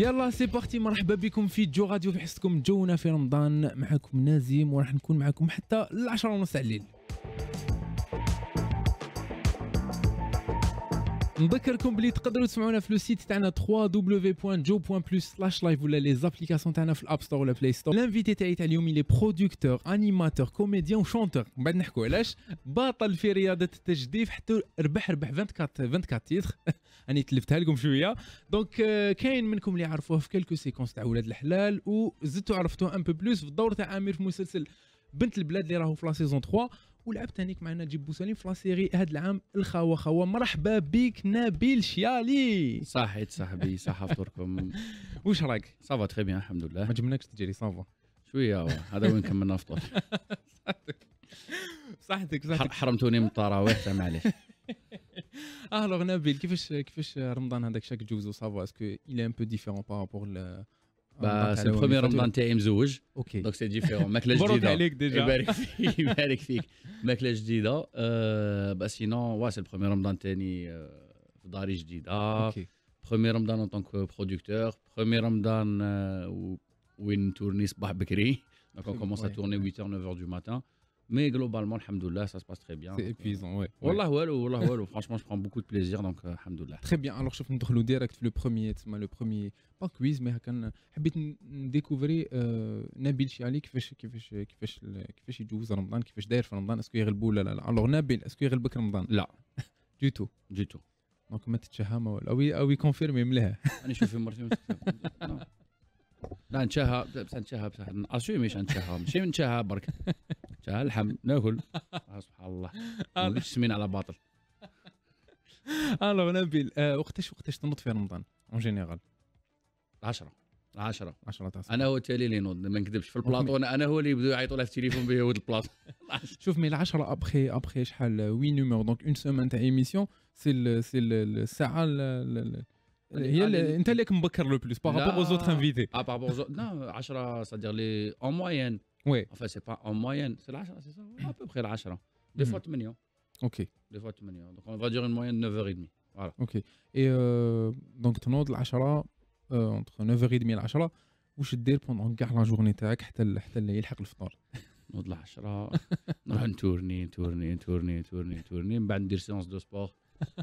يلا سي بارتي مرحبا بكم في جو راديو في حصتكم جونا في رمضان معكم نازيم وراح نكون معكم حتى العشرة ونص الليل نذكركم بلي تقدروا تسمعونا في لو سيت تاعنا wwwjoplus live ولا لي زابليكاسيون تاعنا في الاب ستور ولا بلاي ستور لانفيتي تاعي تاع اليوم لي برودكتور انيماتور كوميديان وشونتور من بعد نحكوا علاش باطل في رياضه التجديف حتى ربح ربح 24 24 تيتر راني تلفتها لكم شويه دونك euh, كاين منكم اللي عرفوه في كلكو سيكونس تاع ولاد الحلال وزدتوا عرفتوا ان بو بلوس في الدور تاع امير في مسلسل بنت البلاد اللي راهو في لا سيزون 3 ولعبت هنيك معنا نجيب بوسالين في لاسيري هذا العام الخاوه خاوه مرحبا بك نبيل شيالي صحيت صاحبي صح فطوركم واش راك صافا تخي بيان الحمد لله ما جبناكش تجري صافا شويه آه، هذا وين كملنا فطور صحتك صحتك حرمتوني من التراويح معليش Ah, alors, Nabil, qu'est-ce a savoir, il est un peu différent par rapport le euh, bah, premier Ramadan Donc c'est différent. Mais le eh ben, eh ben, euh, bah, sinon, c'est le premier Ramadan, euh, Premier Ramadan en tant que producteur. Premier Ramadan où Donc on commence à tourner 8h-9h du matin. Mais globalement, Alhamdoulilah, ça se passe très bien. C'est euh, épuisant, ouais. Wallah, ouais. wallah, wallah, franchement, je prends beaucoup de plaisir, donc euh, Alhamdoulilah. Très bien, alors je vais vous direct le premier, le premier, pas quiz, mais j'ai euh, vais découvrir euh, Nabil Chiali, qui fait chez vous en Ramadan, qui fait chez dans en Ramadan, est-ce qu'il y a le boule là Alors Nabil, est-ce qu'il y a le Ramadan Là. Du tout. Du tout. Donc, mettez-vous à ah Oui, Ah oui, confirmez-le. Allez, ah, je vais vous montrer. لا نشاها بس نشاها بس مش نشاها ماشي نشاها برك نشاها اللحم ناكل سبحان الله ما سمين على باطل الو نبيل آه، وقتاش وقتاش تنوض في رمضان اون جينيرال 10 10 10 تاع انا هو التالي اللي نوض ما نكذبش في البلاطو انا, هو اللي يبداو يعيطوا له في التليفون به ود البلاطو شوف مي العشرة ابخي ابخي شحال وي نوميرو دونك اون سومان تاع ايميسيون سي سي الساعة Il y a une telle est comme Bokar le plus par rapport aux autres invités. Ah, par rapport aux autres, non, Ashra, c'est-à-dire en moyenne. Oui, enfin, c'est pas en moyenne, c'est à peu près l'Ashra. Des hmm. fois, tu m'aimes. Ok. Des fois, tu m'aimes. Donc, on va dire une moyenne de 9h30. Voilà. Ok. Et euh, donc, ton autre, l'Ashra, entre 9h30 et l'Ashra, où je te dis pendant le quart la journée, t'as qu'il y a un peu de temps. L'Ashra, on tourne, tourne, tourne, tourne, tourne, tourne, tourne, tourne, tourne, tourne, tourne, tourne, tourne, tourne, tourne, tourne, tourne,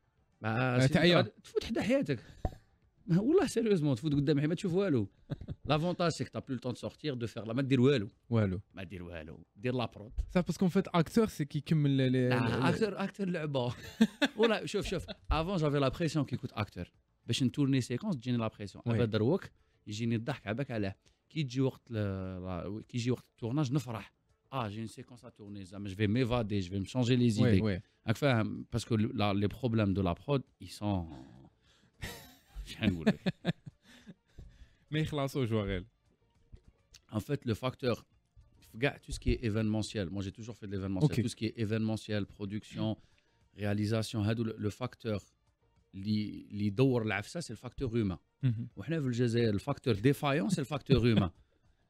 مع آه، تفوت حدا حياتك والله سيريوزمون تفوت قدام ما تشوف والو لافونتاج سيك تا بلو تون طون دو فيغ ما دير والو والو ما دير والو دير لابرود صح باسكو فيت اكتور سي كيكمل لا اكتور اكتور لعبه والله شوف شوف افون جافي لا بريسيون كي كنت اكتور باش نتورني سيكونس تجيني لا بريسيون ابا دروك يجيني الضحك عباك علاه كي تجي وقت كي يجي وقت التورناج نفرح ah, j'ai une séquence à tourner, Mais je vais m'évader, je vais me changer les idées. parce que les problèmes de la prod, ils sont. Mais je En fait, le facteur, tout ce qui est événementiel, moi j'ai toujours fait de l'événementiel, tout ce qui est événementiel, production, réalisation, hein, le facteur life, ça, c'est le facteur humain. Mhm. Le facteur défaillant, c'est le facteur humain.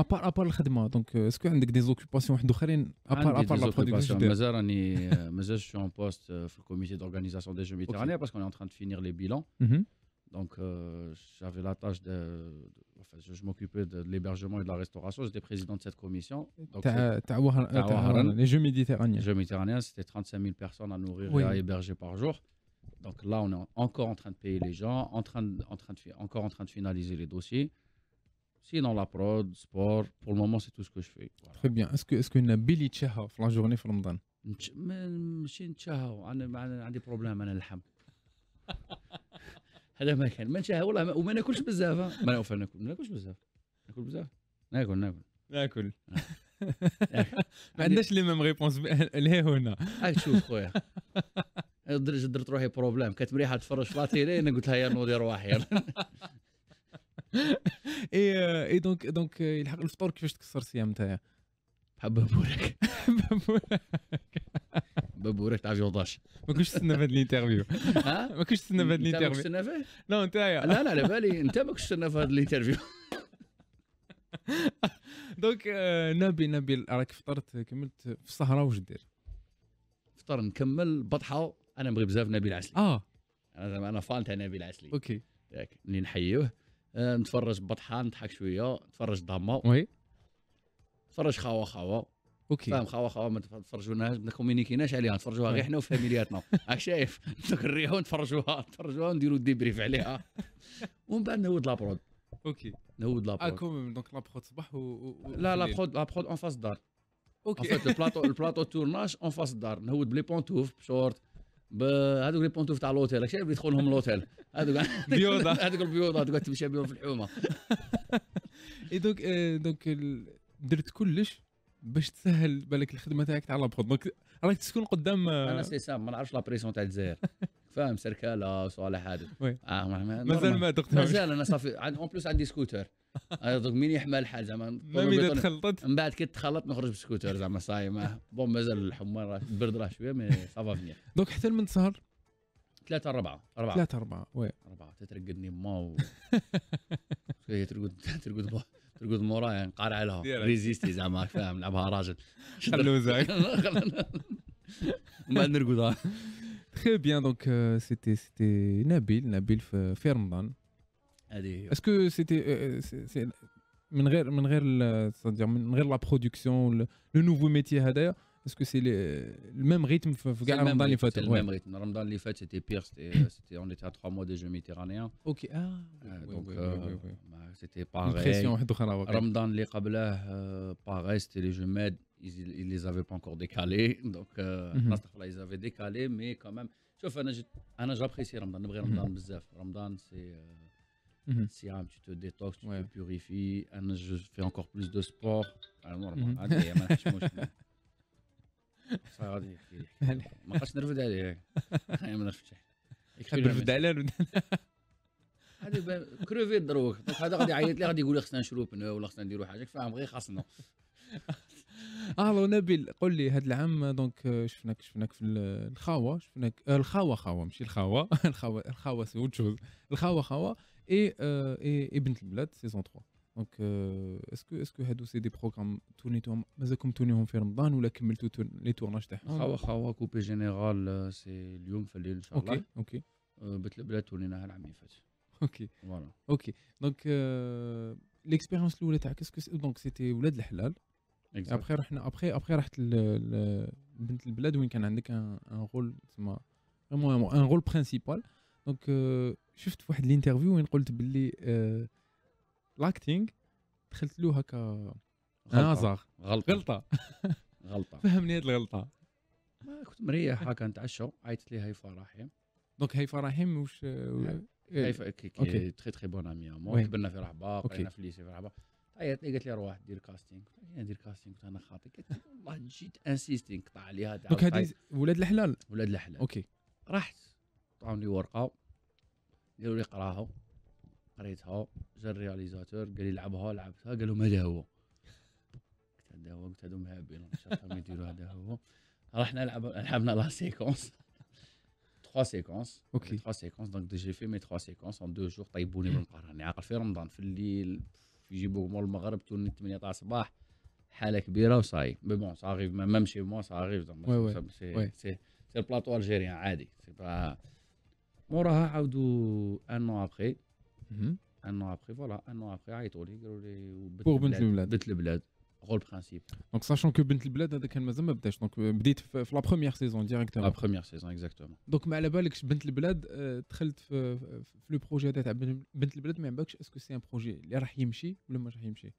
ابار ابار الخدمه دونك اسكو عندك دي زوكوباسيون واحد اخرين ابار ابار لا برودكسيون مازال راني مازال au euh, comité d'organisation des jeux méditerranéens parce qu'on est en train de finir les bilans mhm. Donc, euh, j'avais la tâche de. Enfin, je, m'occupais de l'hébergement et de la restauration. J'étais président de cette commission. Euh, les Jeux méditerranéens. Les Jeux méditerranéens, c'était 35 000 personnes à nourrir et à héberger par jour. Donc là, on est encore en train de payer les gens, en train en train de, encore en train de finaliser les dossiers. Sinon, la prod, sport, pour le moment, c'est tout ce que je fais. Voilà. Très bien. Est-ce que est-ce qu'une Billy Tchaha la journée de Ramadan ماشي نتشهوا انا عندي بروبليم انا اللحم هذا ما كان ما نتشهى والله وما ناكلش بزاف ما ناكل ما ناكلش بزاف ناكل بزاف ناكل ناكل ناكل ما عندناش لي ميم ريبونس لهي هنا هاك شوف خويا درت روحي بروبليم كانت مريحه تفرج في لا تيلي انا قلت لها يا نوضي رواحي اي اي دونك دونك يلحق الفطور كيفاش تكسر الصيام نتايا بحال بابورك بابورك تاع جوضاش ما كنتش تستنى في هذه الانترفيو ما كنتش تستنى في هذه الانترفيو تستنى فيه؟ لا نتايا لا لا على بالي انت ما كنتش تستنى في هذه الانترفيو دونك نبي نبي راك فطرت كملت في السهره واش دير؟ فطر نكمل بطحه انا نبغي بزاف نبي عسلي اه انا انا فان تاع نبي عسلي اوكي ياك اللي نحيوه أه، نتفرج بطحان نضحك شويه نتفرج ضامه وي نتفرج خاوه خاوه اوكي فاهم خاوه خاوه ما تفرجوناش ما كومينيكيناش عليها نتفرجوها غير حنا وفاميلياتنا راك شايف نكريها ونتفرجوها نتفرجوها ونديروا الديبريف عليها ومن بعد نهود لابرود اوكي نهود لابرود اه كوميم دونك لابرود صباح و... لا لابرود لابرود اون فاس دار اوكي البلاطو البلاطو تورناج اون فاس دار نهود بلي بونتوف بشورت هذوك لي بونتوف تاع لوتيل شنو اللي يدخلهم لوتيل هذوك بيوضه هذوك البيوضه هذوك تمشي بهم في الحومه دونك آه، دونك درت كلش باش تسهل بالك الخدمه تاعك تاع لابخود دونك راك تسكن قدام آه، انا سي سام ما نعرفش لا بريسيون تاع الجزائر فاهم سركاله وصالح هذا آه، مازال ما دقتها مازال انا صافي اون بلوس عندي سكوتر دوك مين يحمل حال زعما من بعد كي تخلط نخرج بسكوتر زعما صايم آه، بون مازال الحمار البرد راه شويه مي صافا منيح دوك حتى من سهر ثلاثة أربعة أربعة ثلاثة أربعة وي أربعة تترقدني ما ترقد ترقد ترقد مورايا نقارع لها ريزيستي زعما فاهم نلعبها راجل خلوزك ومن بعد نرقدها Très bien, donc euh, c'était Nabil, Nabil Fermdan. Est-ce que c'était. Euh, euh c'est la production, le, nouveau métier hein, d'ailleurs est-ce que c'est le, même rythme que Ramadan les C'est le même rythme. Ramadan les fêtes, c'était pire. Euh, c'était, on était à trois mois des Jeux méditerranéens. Ok. Ah, euh, oui, donc, oui, euh, bah, c'était pareil. Hein, Ramadan les Qablah, pareil, c'était les Jeux Med ils, les avaient pas encore décalés. Donc, euh, mhm. ils avaient décalé, mais quand même. J'apprécie Ramadan. Mhm. Ramadan, c'est. Euh, mhm. tu te détoxes, tu purifies. Je fais encore plus de sport. الو آه، نبيل قل لي هذا العام دونك آه، شفناك شفناك في الخاوه شفناك آه، الخاوه خاوه ماشي الخاوه الخاوه الخاوه سي اوت الخاوه خاوه اي اي بنت البلاد سيزون 3 دونك اسكو اسكو هادو سي دي بروغرام تونيتهم مازالكم تونيهم في رمضان ولا كملتوا لي تورناج تاعهم خاوه خاوه كوبي جينيرال سي اليوم في الليل ان شاء الله اوكي اوكي بنت البلاد توليناها العام اللي فات اوكي فوالا اوكي دونك ليكسبيريونس الاولى تاعك اسكو دونك سيتي ولاد الحلال ابخي رحنا ابخي ابخي رحت لبنت البلاد وين كان عندك ان رول تسمى فريمون ان رول برينسيبال دونك شفت واحد الانترفيو وين قلت باللي لاكتينغ euh, دخلت له هكا غلطه غلطه غلطه غلطه فهمني هاد الغلطه ما كنت مريح هكا نتعشى عيطت لي هيفا رحيم دونك هيفا رحيم واش هيفا إيه. كي تري تري بون امي كبرنا في رحبه قرينا في الليسي في رحبه لي قالت لي روح دير كاستينغ قلت لها ندير كاستينغ قلت انا خاطي قالت والله جيت انسيستينغ قطع عليها دوك هذه ولاد الحلال ولاد الحلال اوكي رحت عطاوني ورقه قالوا لي قراها قريتها جا الرياليزاتور قال لي لعبها لعبتها قالوا لهم هذا هو قلت هذا هو قلت لهم هابيل ما يديروا هذا هو رحنا لعب لعبنا لا سيكونس تخوا سيكونس اوكي تخوا سيكونس دونك جي في مي تخوا سيكونس ان دو جور طيبوني من راني عاقل في رمضان في الليل يجيبوه مول المغرب تون 8 تاع الصباح حاله كبيره وصاي مي بون صاغي ما شي مو صاغي سي سي البلاطو الجيريان عادي سي با موراها عاودوا ان ابخي ان ابخي فوالا ان ابخي عيطوا لي قالوا لي بنت البلاد rôle principal. Donc, sachant que Bentley Bled a des peut-être. donc euh, la première saison directement. La première saison, exactement. Donc, mais à la balle, Bentley euh, euh, le projet d'être à ben-, Bentley Bled, est-ce que c'est un projet qui va marcher ou le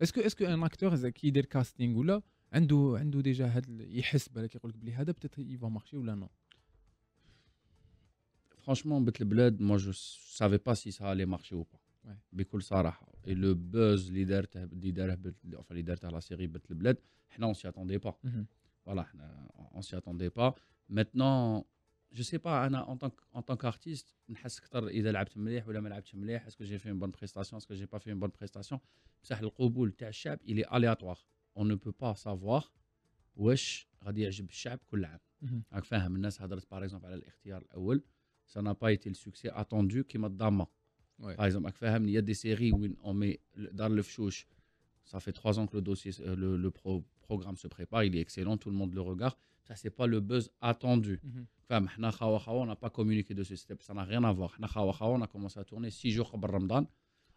Est-ce qu'un est un acteur qui a le casting ou là, a déjà des castings bah, Peut-être qu'il va marcher ou là non Franchement, Bentley Bled, moi je ne savais pas si ça allait marcher ou pas. Et le buzz leader de la série bled on ne s'y attendait pas. Mhm. Voilà, on ne s'y attendait pas. Maintenant, je ne sais pas, en tant qu'artiste, est-ce que j'ai fait une bonne prestation, est-ce que pas fait une bonne prestation il est aléatoire. On ne peut pas savoir mhm. Par exemple, ça n'a pas été le succès attendu qui m'a par exemple, il y a des séries où on met dans le fchouch. Ça fait trois ans que le dossier, le, programme se prépare. Il est excellent, tout le monde le regarde. Ça, c'est pas le buzz attendu. Mhm. On n'a pas communiqué de ce système, Ça n'a rien à voir. On a commencé à tourner six jours au Ramadan.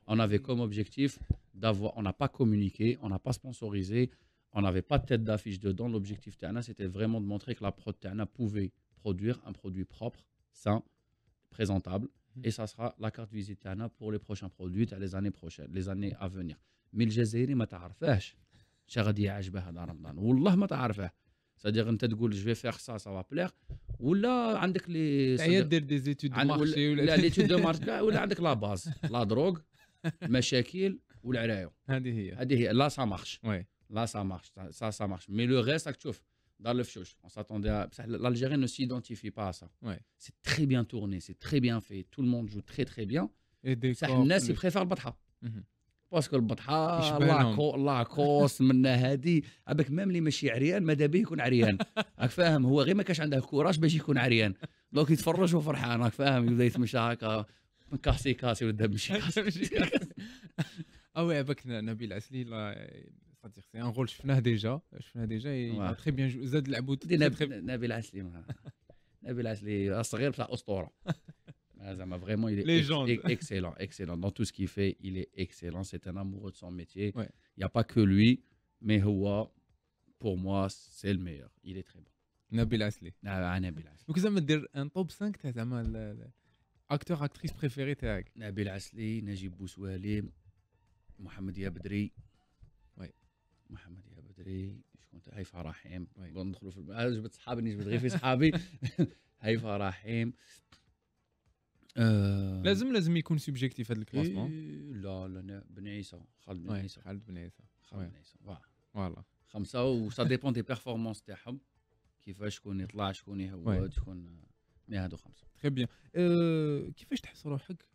On avait comme objectif d'avoir. On n'a pas communiqué, on n'a pas sponsorisé, on n'avait pas de tête d'affiche dedans. L'objectif c'était vraiment de montrer que la prod pouvait produire un produit propre, sain, présentable. et ça sera la carte visite pour les prochains produits les années prochaines les années à venir mais الجزائري ما تعرفهش اش غادي يعجبه هذا رمضان والله ما تعرفه سادير انت تقول جو فيغ سا سا بليغ ولا عندك لي تعيا دير دي زيتود عن... مارشي ولا لا ليتود دو مارشي ولا عندك لا باز لا دروغ مشاكل والعرايو هذه هي هذه هي لا سا مارش وي لا سا مارش سا سا مارش مي لو غيست راك تشوف dans le fioche. On s'attendait à. L'Algérien ne s'identifie pas à ça. Ouais. C'est très bien tourné, c'est très bien fait. Tout le monde joue très très bien. Et des الناس يبريفير البطحه باسكو البطحه لاكو لاكوس من هادي عباك ميم اللي ماشي عريان ماذا به يكون عريان راك فاهم هو غير ما كانش عنده كوراج باش يكون عريان دونك يتفرج وفرحان راك فاهم يبدا يتمشى هكا كاسي كاسي ولا مشي كاسي اه وي عباك نبيل عسلي c'est-à-dire c'est un rôle je fais déjà je euh, déjà et il a très bien joué زاد لعبوا très Nabil Asli Nabil Asli الصغير بتاع اسطوره vraiment il est excellent excellent dans tout ce qu'il fait il est excellent c'est un amoureux de son métier il n'y a pas que lui mais pour moi c'est le meilleur il est très bon Nabil Asli vous ah, ah, Nabil Asli donc me dire un top 5 تاع acteur actrice préféré Nabil Asli Najib Bousouali, Mohamed Yabdri محمد يا بدري شكون انت هيفا رحيم طيب. ندخلوا في انا جبت صحابي نيش غير في صحابي هيفا رحيم آه لازم لازم يكون سوبجيكتيف هذا الكلاسمون لا لا بن عيسى خالد بن طيب، عيسى خالد بن عيسى خالد بن طيب. عيسى فوالا خمسه وسا ديبون دي بيرفورمانس تاعهم كيفاش شكون يطلع شكون يهود شكون مي هادو خمسه تخي بيان آه، كيفاش تحس روحك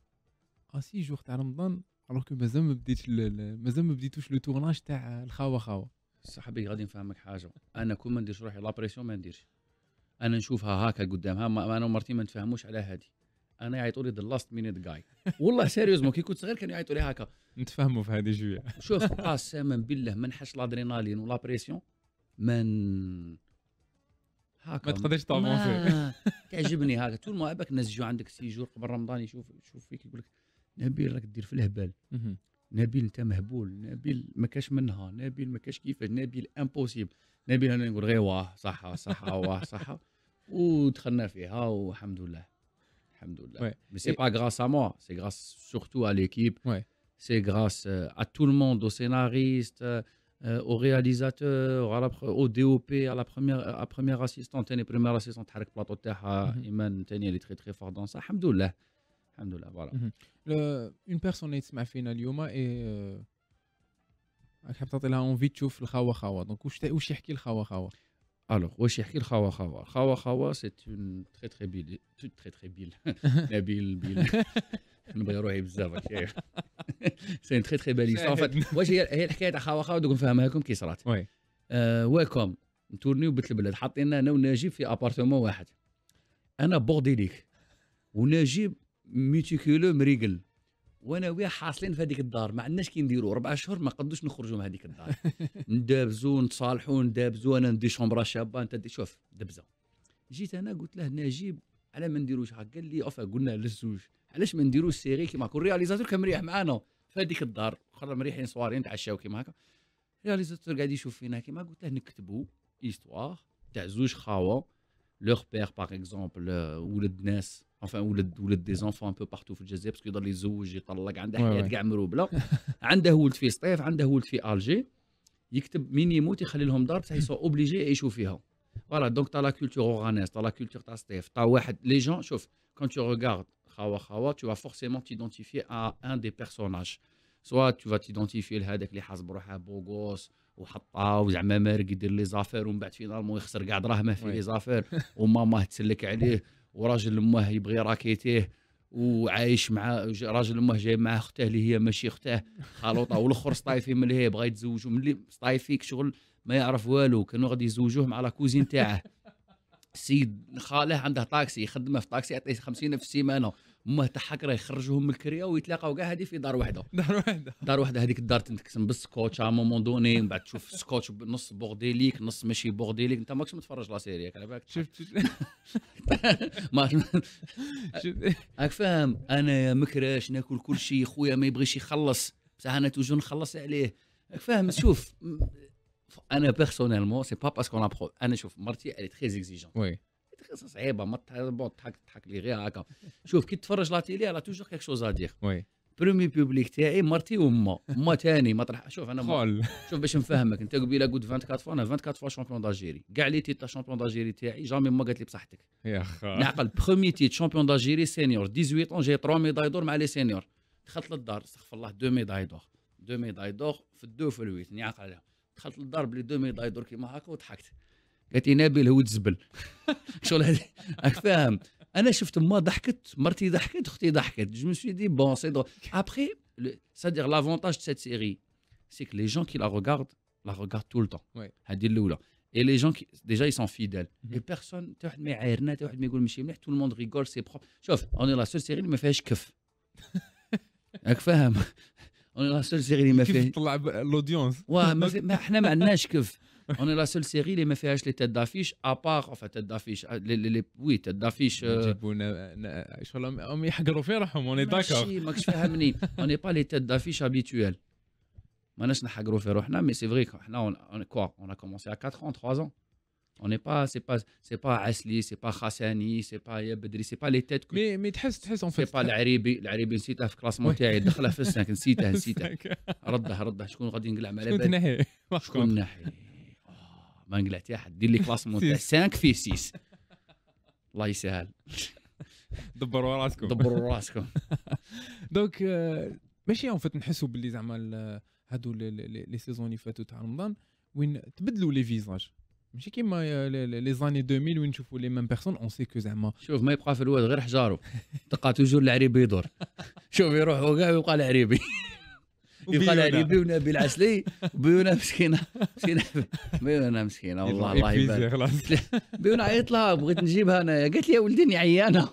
اسي آه، جوغ تاع رمضان الوغ كو مازال ما بديتش مازال ما بديتوش لو تورناج تاع الخاوه خاوه صاحبي غادي نفهمك حاجه انا كون ما نديرش روحي لابريسيون ما نديرش انا نشوفها هكا قدامها ما انا ومرتي ما نتفاهموش على هذه انا يعيطوا لي ذا لاست مينيت جاي والله سيريوز كي كنت صغير كانوا يعيطوا لي هكا نتفاهموا في هذه شويه شوف قسما بالله ما نحش لادرينالين ولا بريسيون من هكا ما تقدرش طافونسي تعجبني هكا طول ما ابك نزجوا عندك سي جور قبل رمضان يشوف يشوف فيك يقول لك نبيل راك دير في الهبال نبيل انت مهبول نبيل ما كاش منها نبيل ما كاش كيفاش نبيل امبوسيبل نبيل انا نقول غير واه mais c'est Et... pas grâce à moi c'est grâce surtout à l'équipe c'est grâce euh, à tout le monde aux scénaristes euh, aux réalisateurs à au DOP à la première à première assistante La première assistante plateau mhm. elle est très très fort dans ça الحمد لله فوالا اون بيرسون اللي تسمع فينا اليوم اي راك حاب تعطي لها اونفي تشوف الخاوه خاوه دونك واش واش يحكي الخاوه خاوه الوغ واش يحكي الخاوه خاوه خاوه خاوه سي اون تري تري بيل تري تري بيل نبيل بيل نبغي روحي بزاف سي اون تري تري بيل واش هي هي الحكايه تاع خاوه خاوه دوك نفهمها لكم كي صرات وي ويلكم تورنيو بيت البلاد حاطين انا ونجيب في ابارتمون واحد انا بورديليك ونجيب ميتيكولو مريقل وانا وياه حاصلين في هذيك الدار ما عندناش كي نديروا اربع شهور ما قدوش نخرجوا من هذيك الدار ندابزو نتصالحوا ندابزو انا ندي شومبرا شابه انت دي شوف دبزه جيت انا قلت له نجيب على ما نديروش هكا قال لي اوف قلنا للزوج علاش ما نديروش سيري كيما كون رياليزاتور كان مريح معانا في هذيك الدار خرا مريحين صوارين نتعشاو كيما هكا رياليزاتور قاعد يشوف فينا كيما قلت له نكتبوا ايستواغ تاع زوج خاوه leur père, par exemple, euh, ou le DNES, enfin, ou le des enfants un peu partout في الجزائر باسكو يضل يزوج يطلق عنده حياه كاع مروبله عنده ولد في سطيف عنده ولد في الجي يكتب مين يموت يخلي لهم دار بصح يسو اوبليجي يعيشوا فيها فوالا دونك تاع لا كولتور اوغانيز تاع لا كولتور تاع سطيف تاع واحد لي جون شوف كون تو ريغارد خاوا خاوا تو فورسيمون تيدونتيفي ا ان دي بيرسوناج سوا تو فا تيدونتيفي لهذاك اللي حاس بروحه بوغوس وحطها وزعما مارق يدير لي زافير ومن بعد فينالمون يخسر كاع دراهمه في لي زافير وماما تسلك عليه وراجل امه يبغي راكيتيه وعايش مع راجل امه جايب مع اخته اللي هي ماشي اخته خلوطه والاخر سطايفي من اللي هي بغا يتزوجو من اللي سطايفيك شغل ما يعرف والو كانوا غادي يزوجوه مع لاكوزين تاعه سيد خاله عنده طاكسي يخدمه في طاكسي يعطيه 50 في السيمانه ما تحك راه يخرجوهم من الكريه ويتلاقاو كاع هذه في دار واحده دار واحده دار واحده هذيك الدار تنتكسم بالسكوتش ا مومون دوني من بعد تشوف السكوتش نص بورديليك نص ماشي بورديليك انت ماكش متفرج لا سيريك على بالك شفت ما فاهم انا مكراش ناكل كل شيء خويا ما يبغيش يخلص بصح انا توجو نخلص عليه فاهم شوف انا بيرسونيلمون سي با باسكو انا شوف مرتي الي تري اكزيجون وي قصه صعيبه ما بون تضحك تضحك لي غير هكا شوف كي تتفرج لا تيلي على توجور كيك شوز دير وي برومي بوبليك تاعي مرتي وما ما تاني طرح شوف انا شوف باش نفهمك انت قبيله قلت 24 فوا انا 24 فوا شامبيون داجيري كاع لي تيت شامبيون داجيري تاعي جامي ما قالت لي بصحتك يا خا نعقل برومي تيت شامبيون داجيري سينيور 18 اون جي 3 ميداي دور مع لي سينيور دخلت للدار استغفر الله دو ميداي دور دو ميداي دور في الدو في الويت نعقل عليها دخلت للدار بلي دو ميداي دور كيما هكا وضحكت قالت لي نبيل هو تزبل شغل هذا فاهم انا شفت ما ضحكت مرتي ضحكت اختي ضحكت جو مسوي دي بون سي دو ابخي سا دير لافونتاج دو سيت سيري سي كو لي جون كي لا ريغارد لا ريغارد تو لو طون هذه الاولى Et les gens qui, déjà, ils sont fidèles. Et personne, tu vois, mais Ayrna, tu vois, mais Goul Michimler, tout le monde rigole, c'est propre. Sauf, on est la seule série qui me fait chkef. فاهم؟ On est la seule série qui me fait. كيف تطلع l'audience؟ واه ما احنا ما عندناش كف On est la seule série, les MFH, les têtes d'affiche, à part, enfin, têtes d'affiche, euh, les, les, les, oui, têtes d'affiche. Hein, on est d'accord. On n'est pas les têtes d'affiche habituelles. Hein, mais c'est vrai on, a commencé à 4 ans, 3 ans. On n'est pas, c'est pas, c'est pas Asli, c'est pas Khassani, c'est pas c'est pas les têtes Mais, en fait. C'est pas حد دير لي كلاس تاع 5 في 6 الله يسهل دبروا راسكم دبروا راسكم دونك آه، ماشي اون فيت نحسوا باللي زعما آه، هادو لي سيزون اللي فاتوا تاع رمضان وين تبدلوا لي فيزاج ماشي كيما آه، لي زاني 2000 وين نشوفوا لي ميم بيرسون اون سي كو زعما شوف ما يبقى في الواد غير حجارو تلقى توجور العريبي يدور شوف يروح وكاع ويبقى العريبي يبقى لي بيونا بالعسلي بيونا مسكينه مسكينه بيونا مسكينه والله الله يبارك بيونا عيط لها بغيت نجيبها انايا قالت لي يا ولدي اني عيانه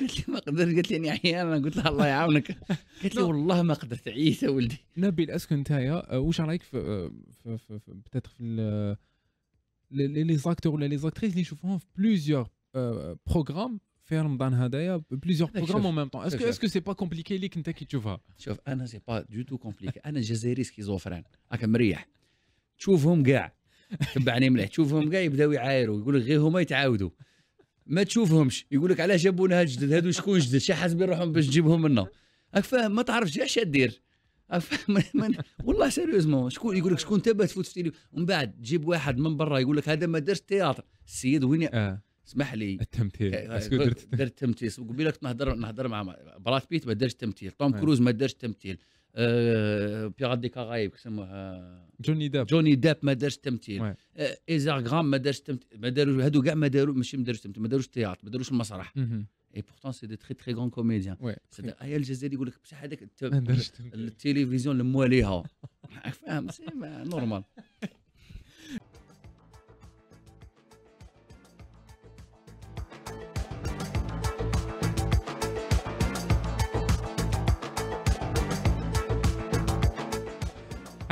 قالت لي ما قدرت قالت لي اني عيانه قلت لها الله يعاونك قالت لي والله ما قدرت عييت يا ولدي نبيل اسكو نتايا واش رايك في في في في لي زاكتور ولا لي زاكتريس اللي نشوفوهم في بليزيور بروغرام في رمضان هذايا بليزيور بروغرام اون ميم طون اسكو اسكو سي با كومبليكي ليك انت كي تشوفها شوف انا سي با دو تو كومبليكي انا جزائري سكيزوفران هاك مريح تشوفهم كاع تبعني مليح تشوفهم كاع يبداو يعايروا يقول لك غير هما يتعاودوا ما تشوفهمش يقول لك علاش جابونا هاد جدد هادو شكون جدد شي حاسبين روحهم باش تجيبهم لنا هاك فاهم ما تعرفش اش دير والله سيريوزمون شكون يقول لك شكون تبى تفوت في ومن بعد تجيب واحد من برا يقول لك هذا ما دارش تياتر السيد وين آه. اسمح لي التمثيل درت قدرت تمثيل قبل نهضر نهضر مع براد بيت ما دارش تمثيل توم كروز ما دارش تمثيل آه، بيغاد دي كاغايب يسموها جوني داب جوني داب ما دارش تمثيل آه، ايزار غرام ما دارش تمثيل ما داروش هادو كاع ما داروش ماشي ما داروش تمثيل ما داروش تياط ما داروش المسرح اي بورتون سي دي تري تري غون كوميديان هيا الجزائري يقول لك بصح هذاك التلفزيون لموا ليها فاهم سي نورمال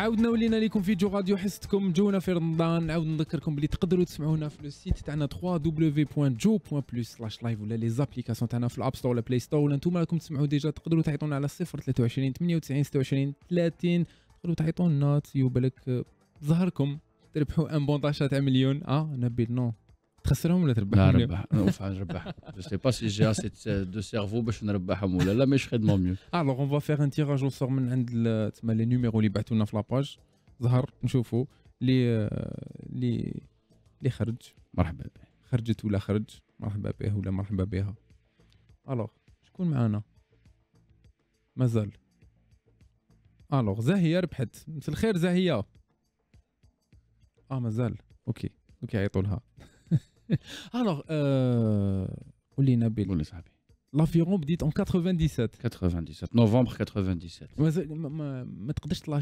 عاودنا ولينا لكم فيديو راديو حصتكم جونا في رمضان عاود نذكركم بلي تقدروا تسمعونا في لو سيت تاعنا www.jo.plus/live ولا لي زابليكاسيون تاعنا في الاب ستور ولا بلاي ستور ولا نتوما راكم تسمعوا ديجا تقدروا تعيطونا على 0 23 98 26 30 تقدروا تعيطوا لنا تسيو بالك آه، ظهركم تربحوا ان بونطاشه تاع مليون اه نبي نو تخسرهم ولا تربحهم؟ لا ربح اوف نربح جو سي با سي جي اسي دو سيرفو باش نربحهم ولا لا مي خدمهم ميو الوغ اون فوا فيغ ان تيراج اون سور من عند تسمى لي نيميرو اللي بعثوا لنا في لاباج ظهر نشوفوا اللي اللي اللي خرج مرحبا به خرجت ولا خرج مرحبا به ولا مرحبا بها الوغ شكون معانا مازال الوغ زاهيه ربحت مثل الخير زاهيه اه مازال اوكي اوكي عيطوا لها Alors, Oulina euh... Bill. L'Aviron, vous dites en 97. 97, novembre 97. Mais je peux pas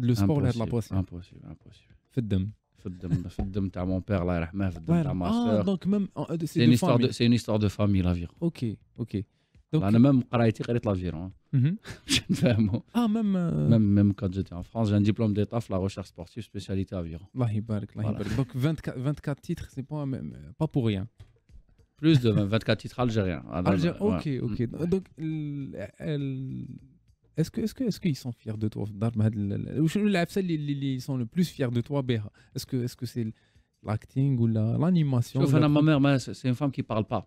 le sport et la passion. Impossible, impossible. le Faddem de mon père, la rahma, faddem ta ma ah, soeur. donc euh, c'est une, une histoire de famille, l'Aviron. Ok, ok. Même quand j'étais en France, j'ai un diplôme d'état, la recherche sportive spécialité à Viron. Donc 24 titres, c'est pas pour rien. Plus de 24 titres algériens. Ok, ok. Mm. Donc, est-ce qu'ils sont fiers de toi Dans ils sont le plus fiers de toi, que Est-ce que c'est l'acting ou l'animation Je ma mère, c'est une femme qui parle pas.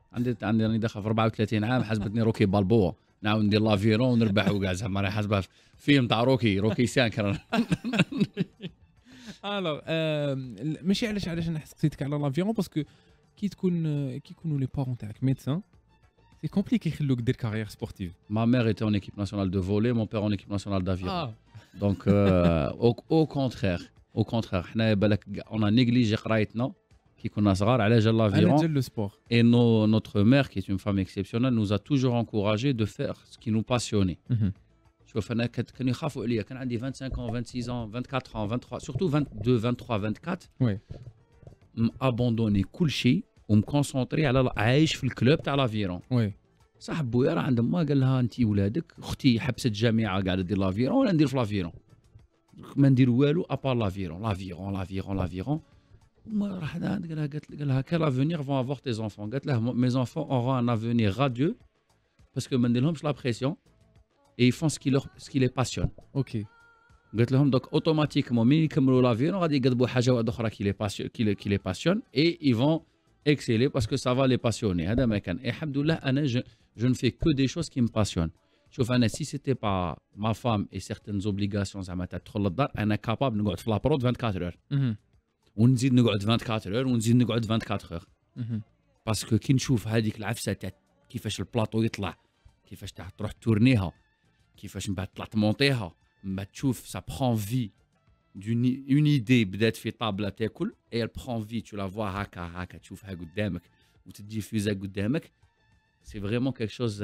عندي عندي راني داخل في 34 عام حسبتني روكي بالبوا نعاود ندير لافيرون ونربح وكاع زعما راني حاسبها فيلم تاع روكي روكي سانكر الوغ euh, ماشي علاش علاش انا حسيتك على لافيرون باسكو كي تكون كي يكونوا لي بارون تاعك ميدسان سي كومبليكي يخلوك دير كارير سبورتيف ما مير ايتي اون ايكيب ناسيونال دو فولي مون بير اون ايكيب ناسيونال دافيرون دونك او كونترير او كونترير حنايا بالك اون نيجليجي قرايتنا qui à l'aviron. Et notre mère, qui est une femme exceptionnelle, nous a toujours encouragé de faire ce qui nous passionnait. Mhm. Je mm 25 ans, 26 ans, 24 ans, 23, surtout 22, 23, 24. Oui. Abandonner Kulchi ou me concentrer à l'âge dans le club de l'aviron. Oui. صاحب بويا راه عند ما قال لها انت ولادك اختي حبست جامعه قاعده دير لافيرون ولا ندير في لافيرون ما ندير à part l'aviron, l'aviron, l'aviron, l'aviron quel avenir vont avoir tes enfants Mes enfants auront un avenir radieux parce que maintenant, la pression et ils font ce qui, leur, ce qui les passionne. Ok. Donc, automatiquement, l'avenir, vont dire qui les passionne, qui les, passionne et ils vont exceller parce que ça va les passionner. Et je, je ne fais que des choses qui me passionnent. si ce n'était pas ma femme et certaines obligations à ma tête, elle est de rester dans la 24 heures. Mhm. ونزيد نقعد 24 اور ونزيد نقعد 24 باسكو كي نشوف هذيك العفسه تاع كيفاش البلاطو يطلع كيفاش تروح تورنيها كيفاش من بعد تطلع تمونطيها من بعد تشوف سا بخون في دون اون ايدي بدات في طابله تاكل اي بخون في تو لا فوا هاكا هاكا تشوفها قدامك وتدي فيزا قدامك سي فريمون كيك شوز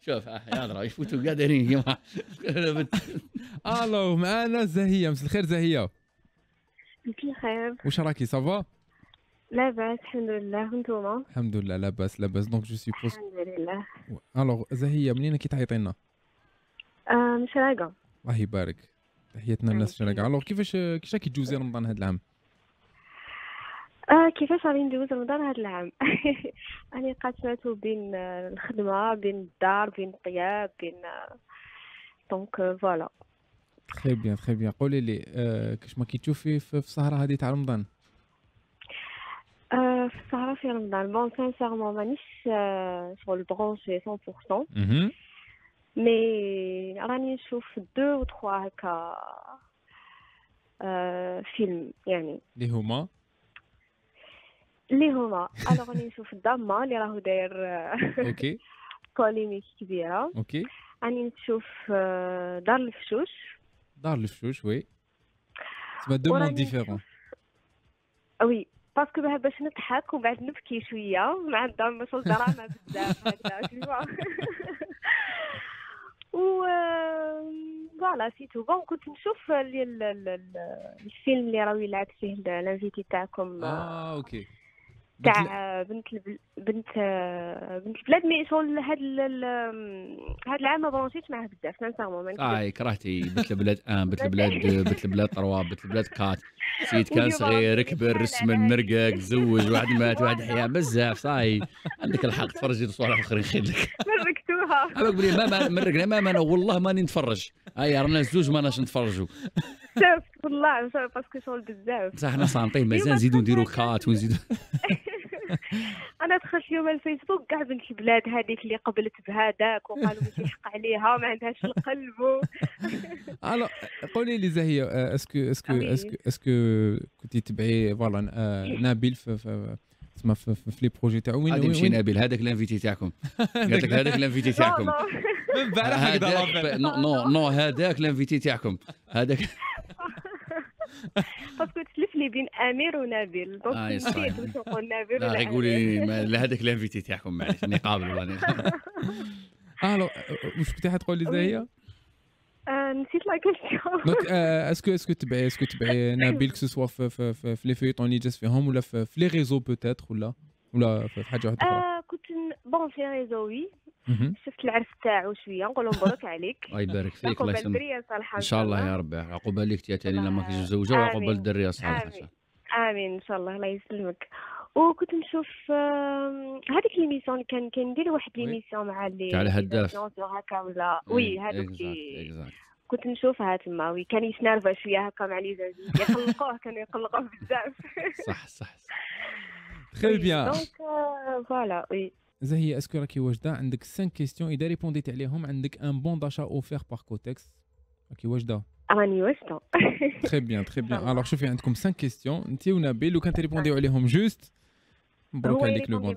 شوف آه، يا درا يفوتوا قادرين يا جماعه الو معنا زهيه مس الخير زهيه مس الخير واش راكي صافا لاباس الحمد لله وانتوما الحمد لله لاباس لاباس دونك جو سيبوز الحمد لله الو زهيه منين كي تعيطي لنا آه، مشراقه الله يبارك تحياتنا للناس مشراقه الو كيفاش كيفاش راكي تجوزي رمضان هذا العام آه كيفاش غادي ندوز رمضان هذا العام انا قاسمته بين الخدمه بين الدار بين الطياب بين دونك فوالا تري بيان تري بيان قولي لي آه كاش ما كيتشوفي في السهره هذه تاع رمضان آه، في السهره في رمضان بون سانسيرمون مانيش شغل برونشي 100% مي راني نشوف دو و تخوا هكا فيلم يعني اللي هما اللي هما الوغ راني نشوف الضمه اللي راهو داير آه، اوكي بوليميك كبيره اوكي راني نشوف آه، دار الفشوش دار الفشوش وي سما دو مون ديفيرون وي باسكو باش نضحك وبعد نبكي شويه مع الدراما باش الدراما بزاف هكذا و فوالا سيتو بون كنت نشوف الفيلم اللي راهو يلعب فيه الانفيتي تاعكم اه اوكي تاع بنت البل... آه، بنت آه، بنت البلاد مي شغل هاد ال... هاد العام ما برونشيتش معاه بزاف سانسيرمون آه، اي كرهتي بنت البلاد ان بنت البلاد بنت البلاد تروا بنت البلاد كات سيد كان صغير كبر رسم مرقق تزوج واحد مات واحد حيا بزاف صاي عندك الحق تفرجي تصوالح اخرين خير لك انا قول لي ماما ما رجلي انا والله ماني نتفرج اي رانا الزوج ماناش نتفرجوا والله باسكو شغل بزاف بصح حنا صامتين مازال نزيدو نديرو كات ونزيدو انا دخلت اليوم الفيسبوك كاع بنت البلاد هذيك اللي قبلت بهذاك وقالوا ماشي حق عليها وما عندهاش القلب الو قولي لي زهيه أه، اسكو اسكو اسكو اسكو كنتي تبعي فوالا أه، نبيل في تسمى في, لي بروجي تاعو وين غادي نمشي نابل هذاك الانفيتي تاعكم قالت لك هذاك الانفيتي تاعكم من امبارح هذاك نو نو نو هذاك الانفيتي تاعكم هذاك باسكو تسلف لي بين امير ونبيل دونك آه، نسيت واش نقول نبيل ولا قولي هذاك الانفيتي تاعكم معليش نقابل الو واش كنت حتقول لي زاهيه نسيت لا كيسيون دونك اسكو اسكو تبعي اسكو تبعي نبيل كو في في في لي فيتون اللي جات فيهم ولا في لي ريزو بوتيتر ولا ولا في حاجه واحده اخرى كنت بون في ريزو وي شفت العرس تاعو شويه نقولوا مبروك عليك الله يبارك فيك الله يسلمك ان شاء الله يا ربي عقوبه ليك تياتي لما كنتش زوجه وعقبال للدريه صالحه امين ان شاء الله الله يسلمك وكنت نشوف هذيك ليميسيون كان كندير واحد ليميسيون مع لي تاع الهداف هكا ولا إيه، وي هذوك إيه، كنت نشوفها تما وي كان يتنرفز شويه هكا مع لي زوج يقلقوه كانوا يقلقوه بزاف صح صح تخي بيان دونك فوالا وي زهية اسكو راكي واجدة عندك 5 كيستيون اذا ريبونديت عليهم عندك ان بون داشا اوفير باغ كوتكس راكي واجدة راني واجدة تخي بيان تخي بيان الوغ شوفي عندكم 5 كيستيون انت ونبيل لو كان تريبونديو آه. عليهم جوست مبروك عليك لو بون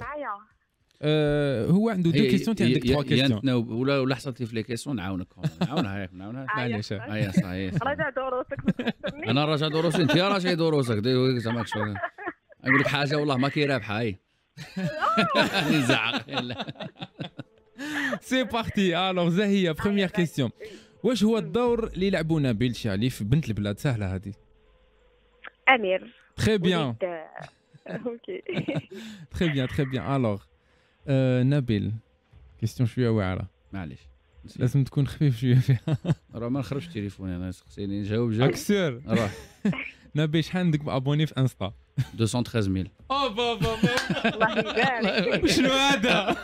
آه، هو عنده دو كيستيون تي عندك تخوا كيستيون ولا ولا حصلتي في لي كيستيون نعاونك نعاونها نعاونها آه، معليش اي صحيح راجع دروسك انا راجع دروسي انت راجعي دروسك زعما نقول لك حاجه والله ما رابحه اي نزعق سي بارتي الوغ زاهيه بروميير كيستيون واش هو الدور اللي يلعبوا نبيل شالي في بنت البلاد سهله هذه امير تري بيان آه، ok. très bien, très bien. Alors, euh, Nabil, question شويه واعره معليش لازم تكون خفيف شويه فيها راه ما نخرجش تليفوني انا سقسيني نجاوب جاوب اكسير راه نبي شحال عندك ابوني في انستا 213000 او بابا الله يبارك شنو هذا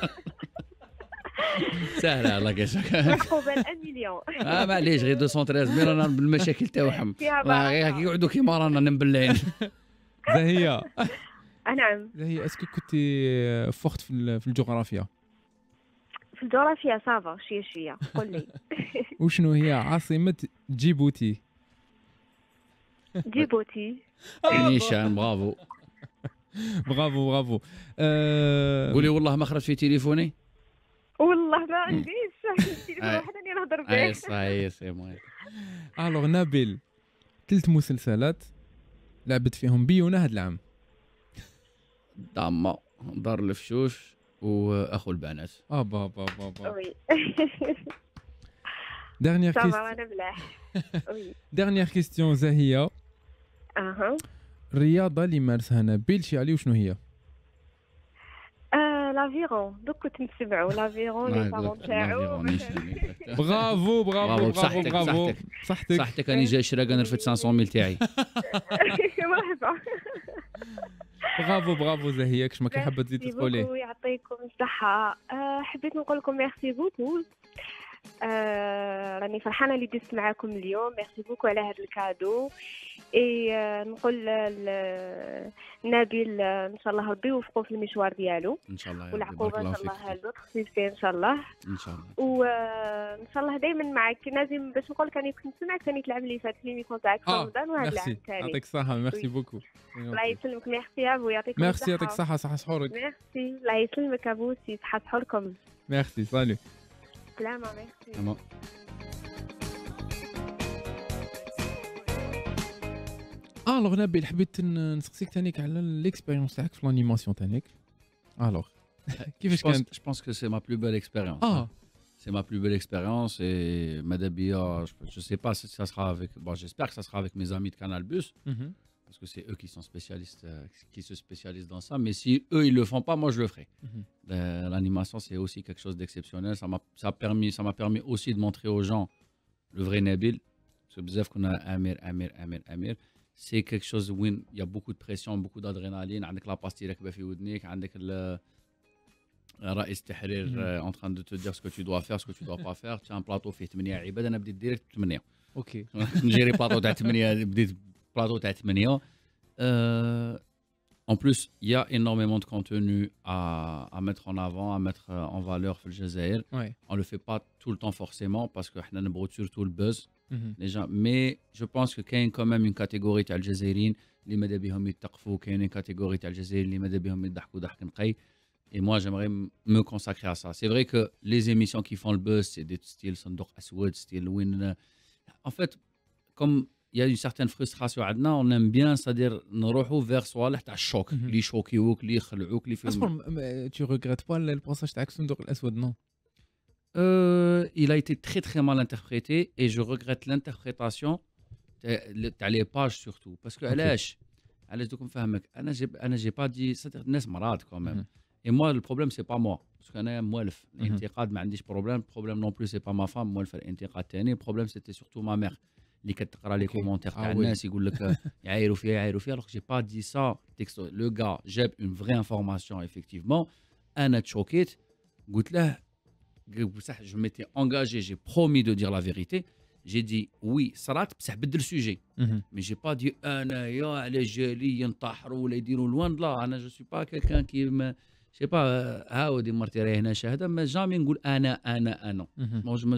سهله الله كاشك محبوبه 1 اه معليش غير 213000 رانا بالمشاكل تاعهم غير يقعدوا كيما رانا نبلعين زهيه آه، نعم هي اسكو كنت آه، فخت في الجغرافيا في الجغرافيا صافا شي شي قل لي وشنو هي عاصمة جيبوتي جيبوتي آه، نيشان برافو برافو برافو قولي والله ما خرج في تليفوني والله ما عنديش التليفون وحداني نهضر به اي صحيح سي الوغ نابيل ثلاث مسلسلات لعبت فيهم بيونا هذا العام تاع عما دار الفشوش واخو البنات ابا ابا ابا ابا Dernière كيستيون Dernière كيستيون زاهية. اها. الرياضة اللي مارسها نبيل شي علي وشنو هي؟ لافيرون آه، دوك كنت نتبعو لافيرون لي فالون تاعو برافو برافو برافو برافو صحتك صحتك انا جاي شراكه نرفد 500 ميل تاعي مرحبا برافو برافو زهية كش ما كي حابه تزيد تقولي يعطيكم الصحة أه، حبيت نقول لكم ميرسي بوكو آه، راني فرحانه اللي دزت معاكم اليوم ميرسي بوكو على هذا الكادو اي آه، نقول نبيل آه، ان شاء الله ربي يوفقه في المشوار ديالو ان شاء الله والعقوبه ان شاء الله لطخ ان شاء الله ان شاء الله وان شاء الله دائما معك لازم باش نقول انا كنت نسمعك ثاني العام اللي فات في ميكون تاعك في رمضان وهذا العام الثاني يعطيك الصحه ميرسي بوكو الله يسلمك ميرسي ابو يعطيك الصحه ميرسي يعطيك الصحه صحه سحورك ميرسي الله يسلمك ابو سي صحه سحوركم ميرسي سالو Alors, on a l'expérience de l'expérience en Alors, je pense que c'est ma plus belle expérience. Ah. Hein. C'est ma plus belle expérience et Madabia. Je ne sais pas si ça sera avec. Bon, j'espère que ça sera avec mes amis de Canal Bus parce que c'est eux qui sont spécialistes, euh, qui se spécialisent dans ça. Mais si eux, ils le font pas, moi, je le ferai. Mhm. Euh, l'animation, c'est aussi quelque chose d'exceptionnel. Ça m'a permis, ça permis aussi de montrer aux gens le vrai Nabil. Ce bizarre qu'on a Amir, Amir, Amir, Amir. C'est quelque chose où il y a beaucoup de pression, beaucoup d'adrénaline. Avec la pastille que tu as avec le رئيس التحرير ce que دو Tu دير سكو تو دوا فير dois pas faire. Tu فير tu plateau فيه 8 عباد انا بديت ديريكت 8 gère le plateau تاع 8 بديت tête euh, En plus, il y a énormément de contenu à, à, mettre en avant, à mettre euh, en valeur le Jazair. On ne le fait pas tout le temps forcément parce que nous avons surtout le buzz. Mhm. Les gens. Mais je pense qu'il y a quand même une catégorie de Jazairines qui qu'il يتقفوا une catégorie qui مدى بهم يضحكوا ضحك et moi j'aimerais me consacrer à ça c'est vrai que les émissions qui font le buzz c'est des styles as Aswad style Win euh, en fait comme il y a une certaine frustration عندنا on aime bien c'est-à-dire نروحوا vers صوالح تاع الشوك اللي يشوكيوك اللي يخلعوك اللي فيهم اصلا tu regrettes pas le passage تاع الصندوق الاسود non euh, il a été très très mal interprété et je regrette l'interprétation تاع les pages surtout parce que علاش علاش دوك نفهمك انا جيب انا جي با دي الناس مراد كوميم Et moi, le problème, c'est pas moi. Parce qu'on est moelf. L'intiqad, mm -hmm. j'ai problème. Le problème non plus, c'est pas ma femme. Moelf, l'intiqad, Le problème, c'était surtout ma mère. Les commentaires, alors que j'ai pas dit ça, le gars, j'ai une vraie information, effectivement. Un être choqué, goûte là. Je m'étais engagé, j'ai promis de dire la vérité. J'ai dit oui, ça va être le sujet, mhm. mais j'ai pas dit un aïe, allez, un les loin de ah, Je suis pas quelqu'un qui me. سي با عاودي مرتي راهي هنا شاهده ما جامي نقول انا انا انا جو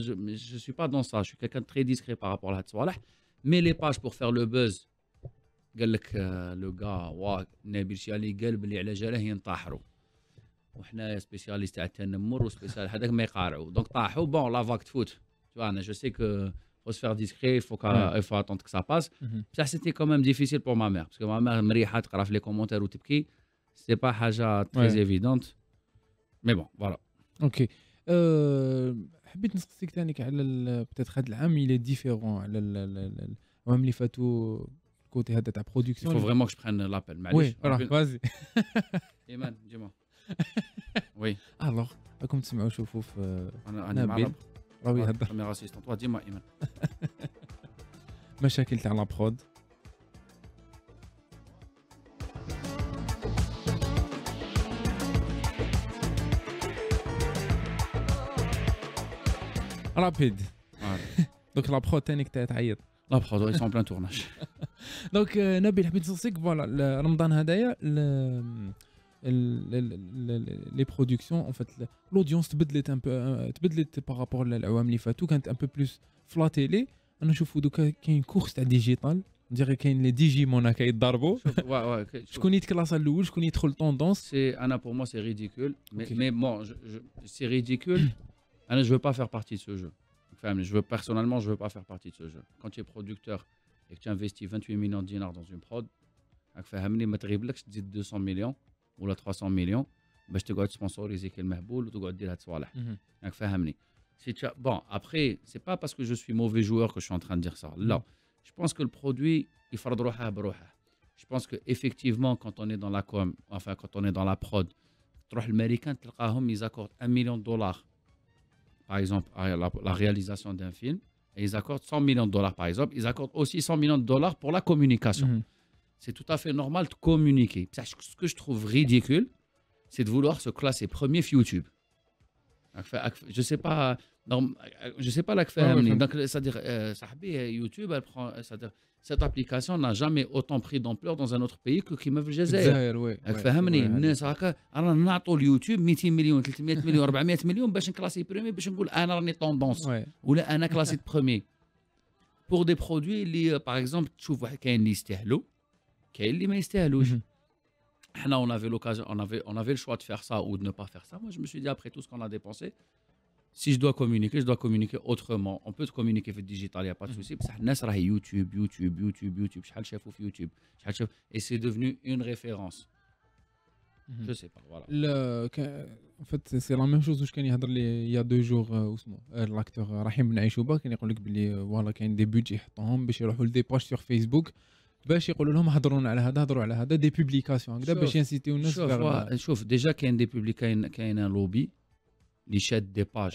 سوي با دون سا جو كان تري ديسكري بارابور لهاد الصوالح مي لي باج بور فير لو بوز قال لك لو كا وا نبيل شالي قال بلي على جاله ينطاحرو وحنا سبيسياليست تاع التنمر وسبيسيال هذاك ما يقارعوا دونك طاحوا بون لا فاك تفوت انا جو سي كو فو سفير ديسكري فو كا فو اتونت كو سا باس بصح سيتي كوميم ديفيسيل بور ما مير باسكو ما مير مريحه تقرا في لي كومونتير وتبكي Ce n'est pas haja très évident, mais bon voilà ok euh, peut-être à l'âme il est différent même les photos côté de ta production il faut vraiment que je prenne l'appel oui voilà vas-y Eman dis-moi oui alors comme tu m'as chauffé euh, on est malade ah oui, la caméra assistante. Toi, dis-moi, Iman. Machakil, t'es en la prod. Donc la pro est t'a taïd. La pro, ils en plein tournage. Donc euh, Nabil Habib de voilà, le Ramadan Hadaya, le. Les, euh, les, les, les productions en fait l'audience t'bdlet un peu euh, t'bdlet par rapport à l'awam li fatou quand un peu plus flatté télé on a شوفو une course ta digital on dirait qu'il y a les digimon qui يضربوا ouais je connais classe l'ouche je connais trop tendance c'est pour moi c'est ridicule mais bon c'est ridicule je ne veux pas faire partie de ce jeu. je veux, personnellement, je ne veux pas faire partie de ce jeu. Quand tu es producteur et que tu investis 28 millions de dinars dans une prod, tu dis 200 millions ou 300 millions, bah, Je te تقعد sponsoriser mhm. tu مهبول وتقعد Tu هاد صوالح راك Si سي bon après c'est pas parce que je suis mauvais joueur que je suis en train de dire ça là je pense que le produit il faut روحه je pense que effectivement quand on est dans la com enfin quand on est dans la prod les l'américain ils accordent 1 million de dollars par exemple, la, réalisation d'un film, et ils accordent 100 millions de dollars, par exemple, ils accordent aussi 100 millions de dollars pour la communication. Mhm. C'est tout à fait normal de communiquer. Ce que je trouve ridicule, c'est de vouloir se classer premier sur YouTube. Je sais pas, je sais pas la que Donc, c'est-à-dire, euh, euh, YouTube, elle prend, cette application n'a jamais autant pris d'ampleur dans un autre pays que a me faisait. YouTube, 100 millions, 300 millions, 400 millions, je suis classé premier, je suis un an tendance. Ou un an classé premier. Pour des produits, par exemple, tu vois qu'il y a une qu'il y a une mhm. on avait l'occasion, on avait, on avait le choix de faire ça ou de ne pas faire ça. Moi, je me suis dit, après tout ce qu'on a dépensé, si je dois communiquer, je dois communiquer autrement. On peut communiquer sur le digital, il n'y a pas de mm. souci. YouTube, YouTube, YouTube, YouTube. Je chef ou YouTube. Et c'est devenu une référence. Mm-hmm. Je sais pas, voilà. en fait, c'est la même chose que je il y a deux jours euh, euh, l'acteur euh, Rahim qui a باش يقولوا لهم هضروا على هذا هضروا على هذا هكذا باش اللي شاد دي باج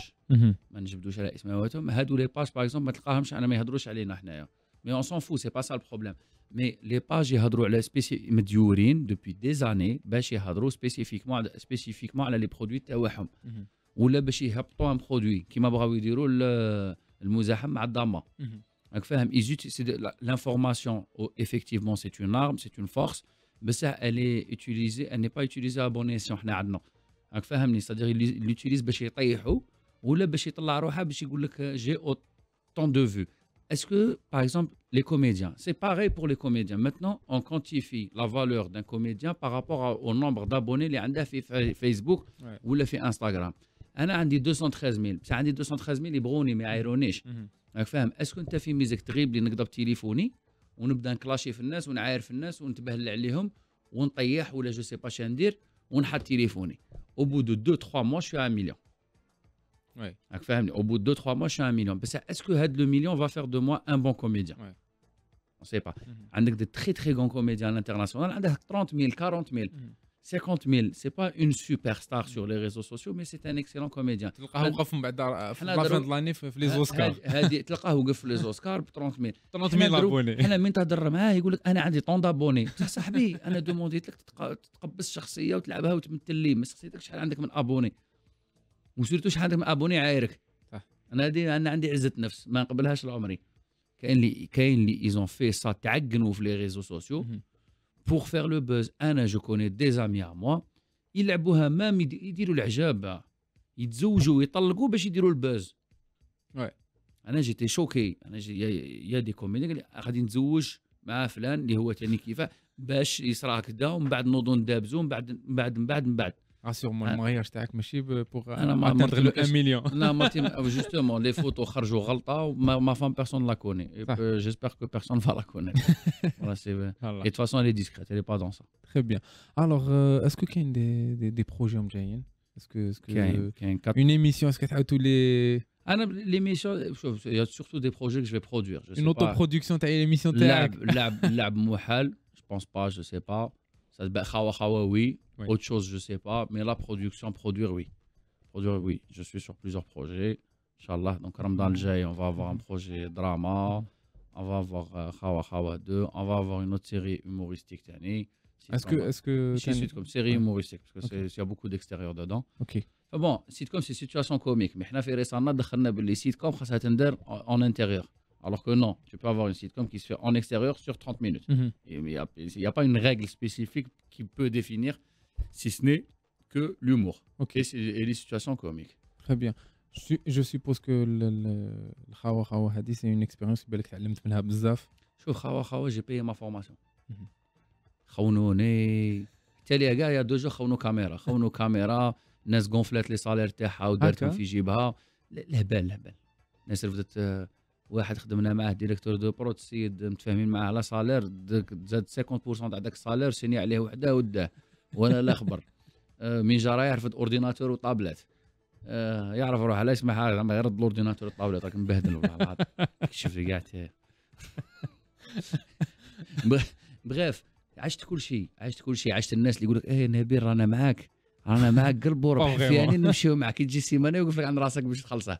ما نجبدوش على اسماواتهم هادو لي باج باغ ما تلقاهمش انا ما يهضروش علينا حنايا مي اون سون فو سي با سا البروبليم مي لي باج يهضروا على سبيسي مديورين دوبي دي زاني باش يهضروا سبيسيفيكمون سبيسيفيكمون على لي برودوي تاعهم ولا باش يهبطوا ان برودوي كيما بغاو يديروا المزاحم مع الضامه راك فاهم لانفورماسيون ايفيكتيفمون سي اون ارم سي اون فورس بصح الي utilisée elle n'est pas utilisée à حنا عندنا راك فاهمني صديق اللي يوتيليز باش يطيحو ولا باش يطلع روحه باش يقول لك جي او طون دو فو اسكو باغ اكزومبل لي كوميديان سي باغي بور لي كوميديان ماتنو اون كونتيفي لا فالور دان كوميديان باغابوغ او نومبر دابوني اللي عنده في فيسبوك ولا في انستغرام انا عندي 213000 بصح عندي 213000 يبغوني ما يعايرونيش راك فاهم اسكو انت في ميزك تغيب لي نقدر تليفوني ونبدا نكلاشي في الناس ونعاير في الناس ونتبهلع عليهم ونطيح ولا جو سي با شندير on a téléphoné. Au bout de 2-3 mois, je suis à 1 million. Ouais. Au bout de 2-3 mois, je suis à 1 million. Est-ce que le million va faire de moi un bon comédien On ne sait pas. Mhm. On des très très grands comédiens à l'international, on a 30 000, 40 000. 50 000 c'est pas une superstar sur les réseaux sociaux mais c'est un excellent comédien تلقاه وقف من بعد في لافان دو لاني في لي زوسكار هذه تلقاه وقف في لي زوسكار ب 30 000 30 000 ابوني انا من تهضر معاه يقول لك انا عندي طون دابوني صاحبي انا دومونديت لك تقبس شخصيه وتلعبها وتمثل لي ما سقسيتك شحال عندك من ابوني وسيرتو شحال عندك من ابوني عايرك انا هذه انا عندي عزه نفس ما نقبلهاش لعمري كاين اللي كاين اللي ايزون في سا تعقنوا في لي ريزو سوسيو بور فير لو بوز انا جو كوني دي زامي ا موا يلعبوها مام يديروا العجاب يتزوجوا ويطلقوا باش يديروا البوز انا جيتي شوكي انا جي يا دي كوميدي قال غادي نتزوج مع فلان اللي هو تاني كيفاه باش يصرى هكذا ومن بعد نوضو ندابزو ومن بعد من بعد من بعد من بعد Rassure-moi, ah. le avec mes chiffres pour euh, ah, atteindre le 1 million. Euh, justement, les photos ma femme personne ne la connaît. J'espère que personne ne va la connaître. Et de toute façon, elle est discrète, elle n'est pas dans ça. Très bien. Alors, euh, est-ce que qu'il y a des, des, projets en Est-ce que, est-ce une émission, est-ce que tu as tous les ah l'émission, il y a surtout des projets que je vais produire. une autoproduction, tu as une émission Lab, la Mouhal, je pense pas, je sais pas. Ça se oui. Autre chose, je ne sais pas. Mais la production, produire, oui. Produire, oui. Je suis sur plusieurs projets. Inch'Allah. Donc, Ramadan Jay, on va avoir un projet drama. On va avoir Khawa euh, Khawa 2. On va avoir une autre série humoristique. Est-ce que. Est-ce que. C'est comme série humoristique. Parce qu'il y a beaucoup d'extérieur dedans. OK. Bon, sitcom, c'est situation comique. Mais on a fait récemment, on a les sitcoms, en intérieur. Alors que non, tu peux avoir une sitcom qui se fait en extérieur sur 30 minutes. Mhm. il n'y a, pas une règle spécifique qui peut définir, si ce n'est que l'humour et, les situations comiques. Très bien. Je, suppose que le, le, Khawa Khawa est une expérience que tu as appris Khawa Khawa, j'ai payé ma formation. les belles les كاع واحد خدمنا معاه ديريكتور دو سيد متفاهمين معاه على سالير زاد 50% تاع داك السالير سيني عليه وحده وداه ولا لا خبر آه، من جا راه يرفد اورديناتور وطابلات آه، يعرف روحه لا يسمح ما يرد الاورديناتور والطابلات راك مبهدل والله العظيم شفت كاع بغاف عشت كل شيء عشت كل شيء عشت الناس اللي يقول لك ايه نبيل رانا معاك رانا معاك قلب وربح يعني نمشيو معاك كي تجي سيمانه يوقف لك عند راسك باش تخلصها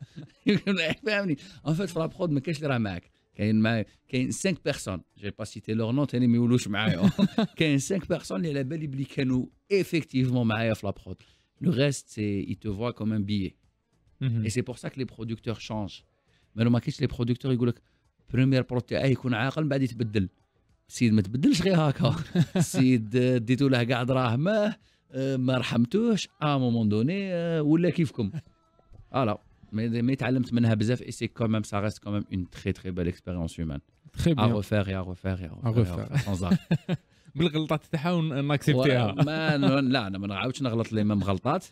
فاهمني اون فيت فرابخود ما كاينش اللي راه معاك كاين مع كاين 5 بيرسون جي با سيتي لور نون ثاني ما يولوش معايا كاين 5 بيرسون اللي على بالي بلي كانوا ايفيكتيفمون معايا في لابخود لو ريست سي اي تو فوا كوم ان بيي اي سي بور سا لي برودكتور شونج مالو ما كاينش لي برودكتور يقول لك بريمير برود تاعي يكون عاقل من بعد يتبدل سيد ما تبدلش غير هكا سيد ديتو له كاع دراهمه آه، ما رحمتوش ا مومون دوني ولا كيفكم فوالا مي تعلمت منها بزاف اي سي ميم سا ريست ميم اون تري تري بال اكسبيريونس هيومان تري بيان ا ريفير يا ريفير يا ريفير بالغلطات تاعها ناكسبتيها ما لا انا ما نعاودش نغلط لي ميم غلطات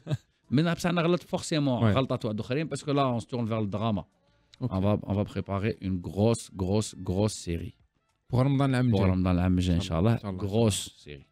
من بصح نغلط فورسيمون غلطات واحد اخرين باسكو لا اون ستورن فيغ الدراما اون فا اون فا بريباري اون غروس غروس غروس سيري بوغ رمضان العام الجاي بوغ رمضان العام الجاي ان شاء الله غروس سيري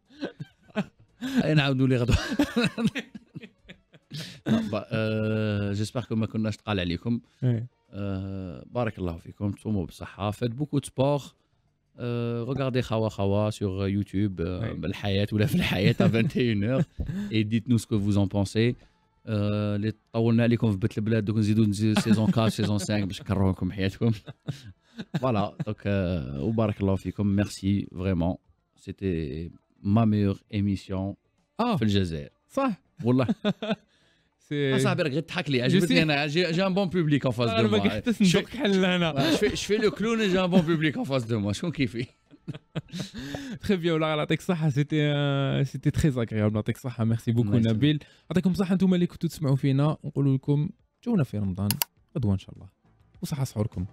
Allez, nous allons eh, lire. J'espère que je vais eh, vous dire. Allah. fikoum, tsoumou bsaha. Faites beaucoup de sport. Eh, regardez Khawa Khawa sur YouTube, euh, ouais. ou la Hayat à 21h et dites-nous ce que vous en pensez. Euh, les donc saison 4, saison 5, Voilà, donc euh, merci vraiment. C'était ma meilleure émission. اه في الجزائر صح والله اصاحبي راك غير تضحك لي عجبتني انا جان بون بوبليك ان فاس دو ما شوك حل هنا شفي لو كلون جان بون بوبليك ان فاس دو موا شكون كيفي تخي بيان والله يعطيك الصحه سيتي سيتي تري اغريابل يعطيك الصحه ميرسي بوكو نبيل يعطيكم الصحه انتم اللي كنتوا تسمعوا فينا نقول لكم جونا في رمضان غدوه ان شاء الله وصحه سحوركم